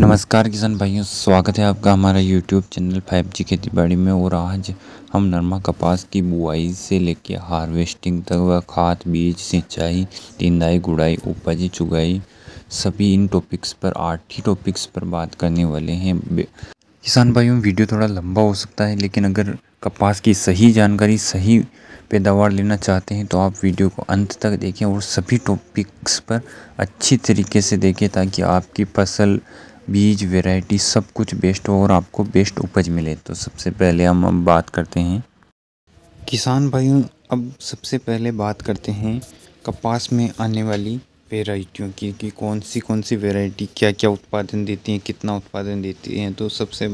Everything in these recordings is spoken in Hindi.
नमस्कार किसान भाइयों स्वागत है आपका हमारा यूट्यूब चैनल फाइव जी खेती बाड़ी में और आज हम नरमा कपास की बुआई से लेकर हार्वेस्टिंग तक व खाद बीज सिंचाई तिंदाई गुड़ाई उपज चुगाई सभी इन टॉपिक्स पर आठ ही टॉपिक्स पर बात करने वाले हैं किसान भाइयों वीडियो थोड़ा लंबा हो सकता है लेकिन अगर कपास की सही जानकारी सही पैदावार लेना चाहते हैं तो आप वीडियो को अंत तक देखें और सभी टॉपिक्स पर अच्छी तरीके से देखें ताकि आपकी फसल बीज वैरायटी सब कुछ बेस्ट हो और आपको बेस्ट उपज मिले तो सबसे पहले हम अब बात करते हैं किसान भाइयों अब सबसे पहले बात करते हैं कपास में आने वाली वेराइटियों की कि कौन सी कौन सी वेराइटी क्या क्या उत्पादन देती हैं कितना उत्पादन देती हैं तो सबसे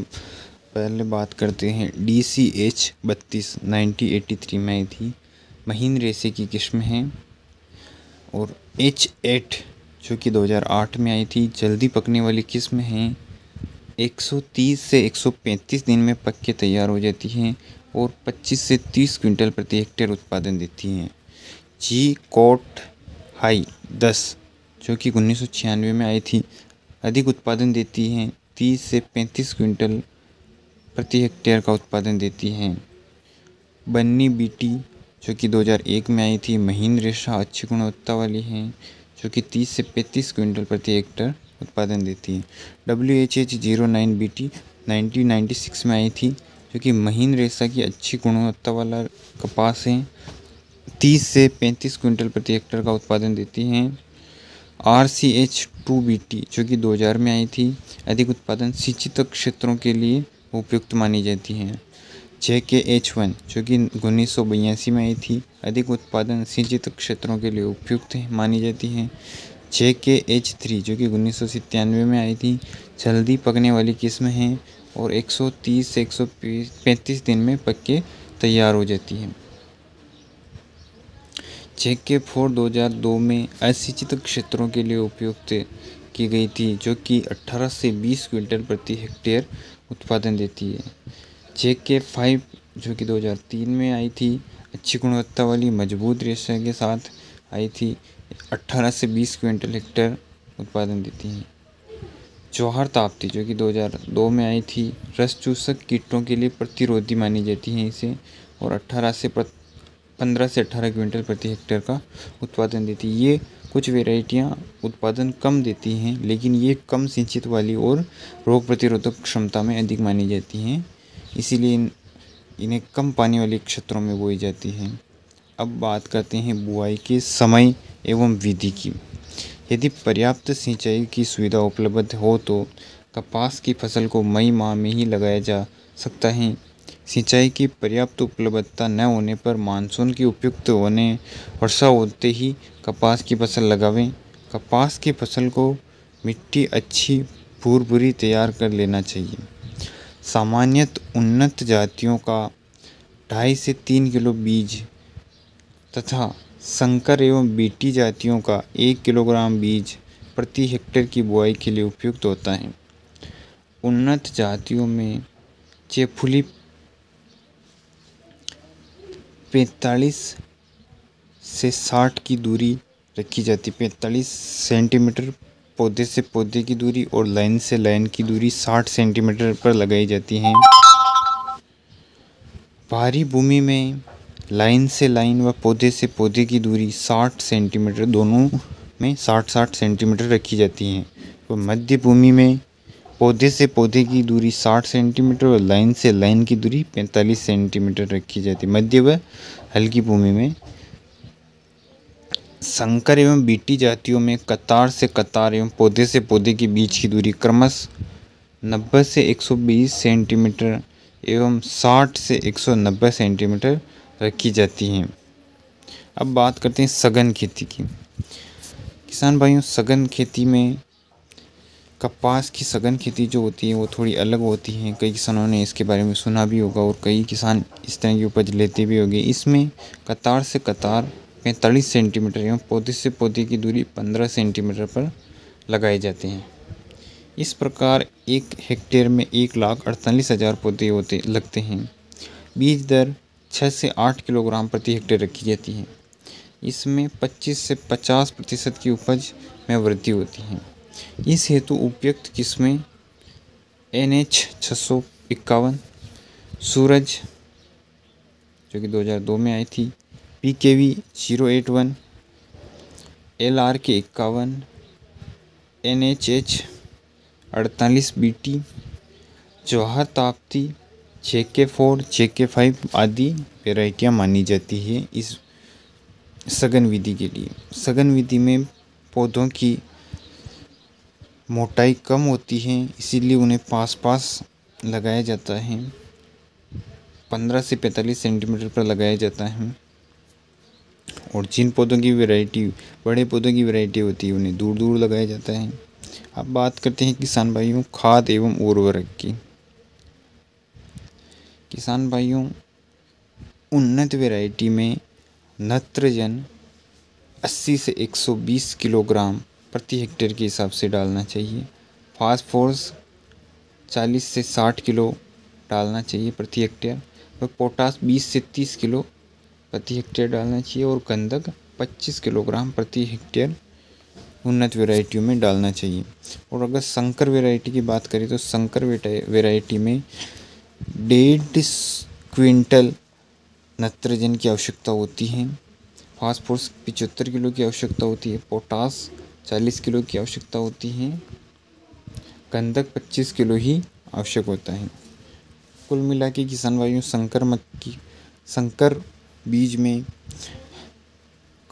पहले बात करते हैं डी सी एच बत्तीस नाइनटी एटी थ्री में आई थी महीन रेसे की किस्म है और एच एट जो कि 2008 में आई थी जल्दी पकने वाली किस्म है 130 से 135 दिन में पक के तैयार हो जाती हैं और 25 से 30 क्विंटल प्रति हेक्टेयर उत्पादन देती हैं जी कोट हाई दस जो कि उन्नीस में आई थी अधिक उत्पादन देती हैं 30 से 35 क्विंटल प्रति हेक्टेयर का उत्पादन देती हैं बन्नी बीटी जो कि 2001 में आई थी महीन रेशा अच्छी गुणवत्ता वाली हैं जो कि 30 से 35 क्विंटल प्रति हेक्टर उत्पादन देती है W H H zero nine B T nineteen ninety six में आई थी जो कि महीन रेसा की अच्छी गुणवत्ता वाला कपास है तीस से पैंतीस क्विंटल प्रति हेक्टर का उत्पादन देती हैं R C H two B T जो कि 2000 में आई थी अधिक उत्पादन सिंचित क्षेत्रों के लिए उपयुक्त मानी जाती हैं जे के एच वन जो कि उन्नीस में आई थी अधिक उत्पादन सिंचित क्षेत्रों के लिए उपयुक्त मानी जाती हैं जे के एच थ्री जो कि उन्नीस में आई थी जल्दी पकने वाली किस्म हैं और 130 से 135 दिन में पक के तैयार हो जाती है जे के फोर दो में असिंचित क्षेत्रों के लिए उपयुक्त की गई थी जो कि 18 से 20 क्विंटल प्रति हेक्टेयर उत्पादन देती है जे के फाइव जो कि 2003 में आई थी अच्छी गुणवत्ता वाली मजबूत रेशे के साथ आई थी 18 से 20 क्विंटल हेक्टर उत्पादन देती हैं जौहर ताप्ती जो कि 2002 में आई थी रस चूसक कीटों के लिए प्रतिरोधी मानी जाती हैं इसे और 18 से पंद्रह से 18 क्विंटल प्रति हेक्टेयर का उत्पादन देती है ये कुछ वेराइटियाँ उत्पादन कम देती हैं लेकिन ये कम सिंचित वाली और रोग प्रतिरोधक क्षमता में अधिक मानी जाती हैं इसीलिए इन्हें कम पानी वाले क्षेत्रों में बोई जाती है अब बात करते हैं बुआई के समय एवं विधि की यदि पर्याप्त सिंचाई की सुविधा उपलब्ध हो तो कपास की फसल को मई माह में ही लगाया जा सकता है सिंचाई की पर्याप्त उपलब्धता न होने पर मानसून की उपयुक्त होने वर्षा होते ही कपास की फसल लगावें कपास की फसल को मिट्टी अच्छी भूर भूरी तैयार कर लेना चाहिए सामान्यत उन्नत जातियों का ढाई से तीन किलो बीज तथा संकर एवं बीटी जातियों का एक किलोग्राम बीज प्रति हेक्टेयर की बुआई के लिए उपयुक्त होता है उन्नत जातियों में चेफुली पैंतालीस से साठ की दूरी रखी जाती है पैंतालीस सेंटीमीटर पौधे से पौधे की दूरी और लाइन से लाइन की दूरी 60 सेंटीमीटर पर लगाई जाती हैं पहाड़ी भूमि में लाइन से लाइन व पौधे से पौधे की दूरी 60 सेंटीमीटर दोनों में 60-60 सेंटीमीटर रखी जाती हैं व मध्य भूमि में पौधे से पौधे की दूरी 60 सेंटीमीटर और लाइन से लाइन की दूरी 45 सेंटीमीटर रखी जाती है मध्य व हल्की भूमि में संकर एवं बीटी जातियों में कतार से कतार एवं पौधे से पौधे के बीच की दूरी क्रमश 90 से 120 सेंटीमीटर एवं 60 से 190 सेंटीमीटर रखी जाती हैं अब बात करते हैं सघन खेती की किसान भाइयों सघन खेती में कपास की सघन खेती जो होती है वो थोड़ी अलग होती है कई किसानों ने इसके बारे में सुना भी होगा और कई किसान इस तरह की उपज लेते भी होंगे इसमें कतार से कतार पैंतालीस सेंटीमीटर एवं पौधे से पौधे की दूरी पंद्रह सेंटीमीटर पर लगाए जाते हैं इस प्रकार एक हेक्टेयर में एक लाख अड़तालीस हज़ार पौधे होते लगते हैं बीज दर छः से आठ किलोग्राम प्रति हेक्टेयर रखी जाती है इसमें 25 से 50 प्रतिशत की उपज में वृद्धि होती है इस हेतु उपयुक्त किस्में एन एच छः सौ इक्यावन सूरज जो कि 2002 में आई थी P K V zero eight one L R K इक्यावन एन एच एच अड़तालीस B T Jauhar Tapti J K four जे के फाइव आदि वेराइटियाँ मानी जाती है इस सघन विधि के लिए सघन विधि में पौधों की मोटाई कम होती है इसीलिए उन्हें पास पास लगाया जाता है पंद्रह से पैंतालीस सेंटीमीटर पर लगाया जाता है और जिन पौधों की वैरायटी बड़े पौधों की वैरायटी होती है उन्हें दूर दूर लगाया जाता है अब बात करते हैं किसान भाइयों खाद एवं उर्वरक की किसान भाइयों उन्नत वैरायटी में नत्रजन 80 से 120 किलोग्राम प्रति हेक्टेयर के हिसाब से डालना चाहिए फास्फोरस 40 से 60 किलो डालना चाहिए प्रति हेक्टेयर और पोटास 20 से 30 किलो प्रति हेक्टेयर डालना चाहिए और गंदक 25 किलोग्राम प्रति हेक्टेयर उन्नत वेराइटियों में डालना चाहिए और अगर संकर वेराइटी की बात करें तो संकर वेराइटी में डेढ़ क्विंटल नत्रजन की आवश्यकता होती है फास्फोरस पिचहत्तर किलो की आवश्यकता होती है पोटास चालीस किलो की आवश्यकता होती है गंधक पच्चीस किलो ही आवश्यक होता है कुल मिला के किसान भाइयों संकर मक्की संकर बीज में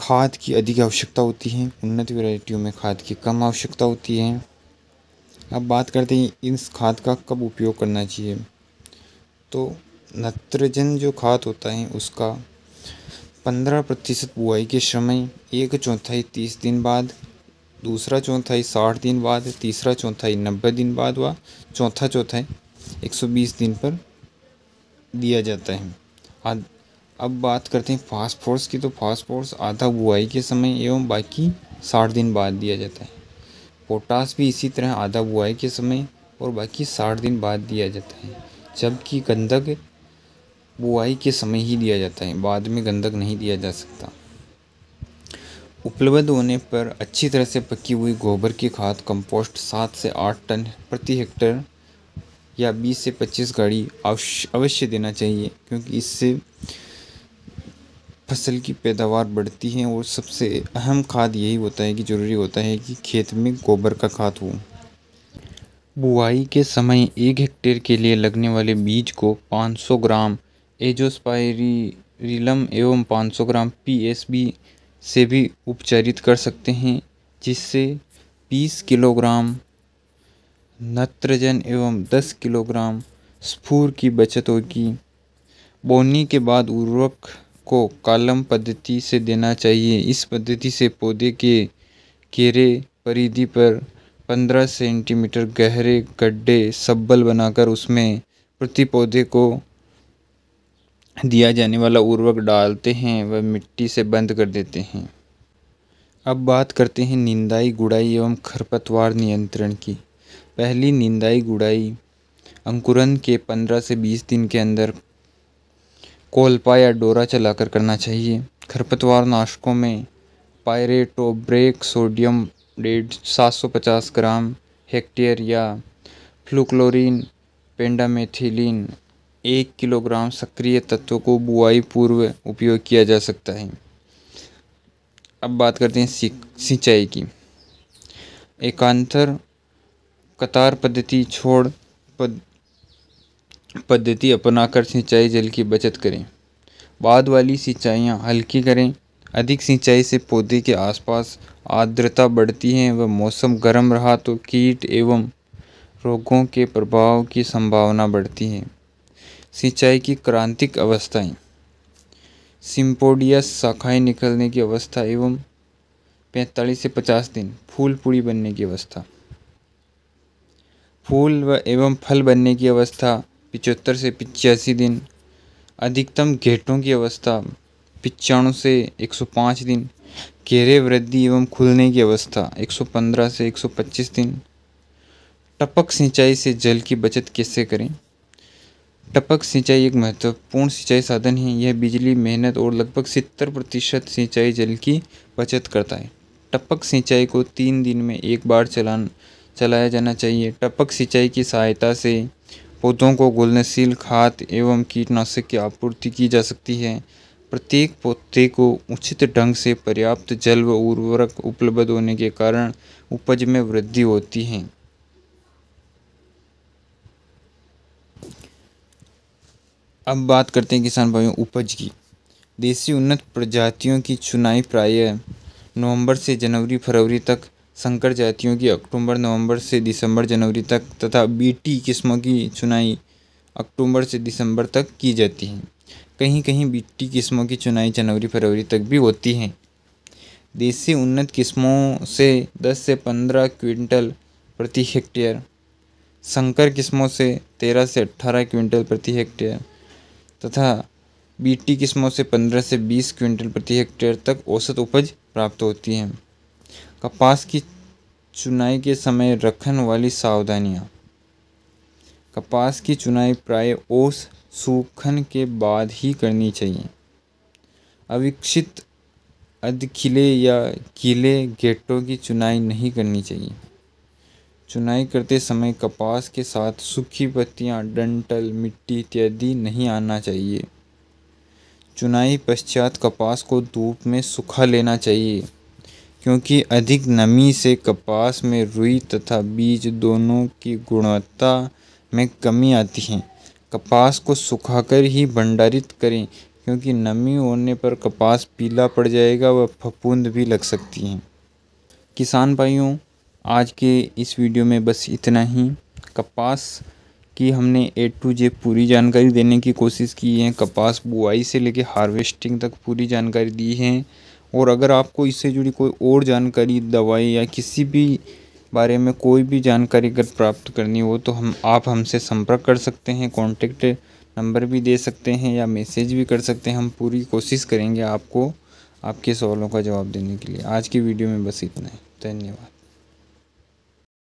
खाद की अधिक आवश्यकता होती है उन्नत वेराइटियों में खाद की कम आवश्यकता होती है अब बात करते हैं इस खाद का कब उपयोग करना चाहिए तो नत्रजन जो खाद होता है उसका पंद्रह प्रतिशत बुआई के समय एक चौथाई तीस दिन बाद दूसरा चौथाई साठ दिन बाद तीसरा चौथाई नब्बे दिन बाद व चौथा चौथाई एक सौ बीस दिन पर दिया जाता है अब बात करते हैं फास्फोरस की तो फास्फोरस आधा बुआई के समय एवं बाकी साठ दिन बाद दिया जाता है पोटास भी इसी तरह आधा बुआई के समय और बाकी साठ दिन बाद दिया जाता है जबकि गंधक बुआई के समय ही दिया जाता है बाद में गंधक नहीं दिया जा सकता उपलब्ध होने पर अच्छी तरह से पकी हुई गोबर की खाद कंपोस्ट सात से आठ टन प्रति हेक्टर या बीस से पच्चीस गाड़ी अवश्य देना चाहिए क्योंकि इससे फसल की पैदावार बढ़ती है और सबसे अहम खाद यही होता है कि ज़रूरी होता है कि खेत में गोबर का खाद हो बुआई के समय एक हेक्टेयर के लिए लगने वाले बीज को 500 ग्राम एजोस्पायरिलम एवं 500 ग्राम पीएसबी से भी उपचारित कर सकते हैं जिससे 20 किलोग्राम नत्रजन एवं 10 किलोग्राम स्फूर की बचत होगी बोनी के बाद उर्वरक को कालम पद्धति से देना चाहिए इस पद्धति से पौधे के घेरे परिधि पर 15 सेंटीमीटर गहरे गड्ढे सब्बल बनाकर उसमें प्रति पौधे को दिया जाने वाला उर्वरक डालते हैं व मिट्टी से बंद कर देते हैं अब बात करते हैं निंदाई गुड़ाई एवं खरपतवार नियंत्रण की पहली निंदाई गुड़ाई अंकुरन के 15 से 20 दिन के अंदर कोलपा या डोरा चलाकर करना चाहिए खरपतवार नाशकों में पायरेटोब्रेक सोडियम डेढ़ सात सौ पचास ग्राम हेक्टेयर या फ्लूक्लोरीन पेंडामेथिलीन एक किलोग्राम सक्रिय तत्व को बुआई पूर्व उपयोग किया जा सकता है अब बात करते हैं सिंचाई की एकांतर कतार पद्धति छोड़ पद्धति अपनाकर सिंचाई जल की बचत करें बाद वाली सिंचाइयाँ हल्की करें अधिक सिंचाई से पौधे के आसपास आर्द्रता बढ़ती है व मौसम गर्म रहा तो कीट एवं रोगों के प्रभाव की संभावना बढ़ती है सिंचाई की क्रांतिक अवस्थाएं सिंपोडियस शाखाएं निकलने की अवस्था एवं 45 से 50 दिन फूल पूरी बनने की अवस्था फूल व एवं फल बनने की अवस्था पिचहत्तर से पिचासी दिन अधिकतम घेटों की अवस्था पिचानवे से 105 दिन घेरे वृद्धि एवं खुलने की अवस्था 115 से 125 दिन टपक सिंचाई से जल की बचत कैसे करें टपक सिंचाई एक महत्वपूर्ण सिंचाई साधन है यह बिजली मेहनत और लगभग सत्तर प्रतिशत सिंचाई जल की बचत करता है टपक सिंचाई को तीन दिन में एक बार चलान चलाया जाना चाहिए टपक सिंचाई की सहायता से पौधों को घुलनशील खाद एवं कीटनाशक की आपूर्ति की जा सकती है प्रत्येक पौधे को उचित ढंग से पर्याप्त जल व उर्वरक उपलब्ध होने के कारण उपज में वृद्धि होती है अब बात करते हैं किसान भाइयों उपज की देसी उन्नत प्रजातियों की चुनाई प्रायः नवंबर से जनवरी फरवरी तक संकर जातियों की अक्टूबर नवंबर से दिसंबर जनवरी तक तथा बीटी किस्मों की चुनाई अक्टूबर से दिसंबर तक की जाती है कहीं कहीं बीटी किस्मों की चुनाई जनवरी फरवरी तक भी होती है देसी उन्नत किस्मों से 10 से 15 क्विंटल प्रति हेक्टेयर संकर किस्मों से 13 से 18 क्विंटल प्रति हेक्टेयर तथा बीटी किस्मों से 15 से 20 क्विंटल प्रति हेक्टेयर तक औसत उपज प्राप्त होती है कपास की चुनाई के समय रखन वाली सावधानियाँ कपास की चुनाई प्राय ओस सूखन के बाद ही करनी चाहिए अविकसित अधखिले या गीले गेटों की चुनाई नहीं करनी चाहिए चुनाई करते समय कपास के साथ सूखी पत्तियां, डंटल मिट्टी इत्यादि नहीं आना चाहिए चुनाई पश्चात कपास को धूप में सुखा लेना चाहिए क्योंकि अधिक नमी से कपास में रुई तथा बीज दोनों की गुणवत्ता में कमी आती है कपास को सुखाकर ही भंडारित करें क्योंकि नमी होने पर कपास पीला पड़ जाएगा व फफूंद भी लग सकती है किसान भाइयों आज के इस वीडियो में बस इतना ही कपास की हमने ए टू जे पूरी जानकारी देने की कोशिश की है कपास बुआई से लेकर हार्वेस्टिंग तक पूरी जानकारी दी है और अगर आपको इससे जुड़ी कोई और जानकारी दवाई या किसी भी बारे में कोई भी जानकारी अगर प्राप्त करनी हो तो हम आप हमसे संपर्क कर सकते हैं कॉन्टेक्ट नंबर भी दे सकते हैं या मैसेज भी कर सकते हैं हम पूरी कोशिश करेंगे आपको आपके सवालों का जवाब देने के लिए आज की वीडियो में बस इतना है धन्यवाद